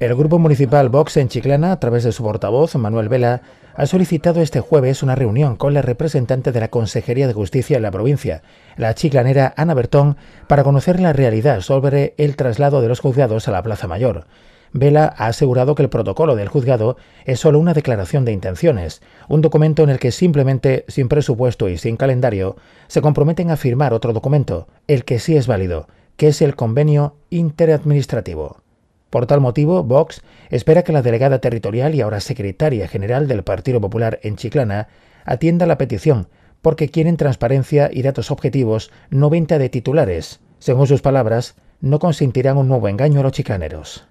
El grupo municipal Vox en Chiclana, a través de su portavoz, Manuel Vela, ha solicitado este jueves una reunión con la representante de la Consejería de Justicia en la provincia, la chiclanera Ana Bertón, para conocer la realidad sobre el traslado de los juzgados a la Plaza Mayor. Vela ha asegurado que el protocolo del juzgado es solo una declaración de intenciones, un documento en el que simplemente, sin presupuesto y sin calendario, se comprometen a firmar otro documento, el que sí es válido, que es el convenio interadministrativo. Por tal motivo, Vox espera que la delegada territorial y ahora secretaria general del Partido Popular en Chiclana atienda la petición, porque quieren transparencia y datos objetivos, no venta de titulares. Según sus palabras, no consentirán un nuevo engaño a los chicaneros.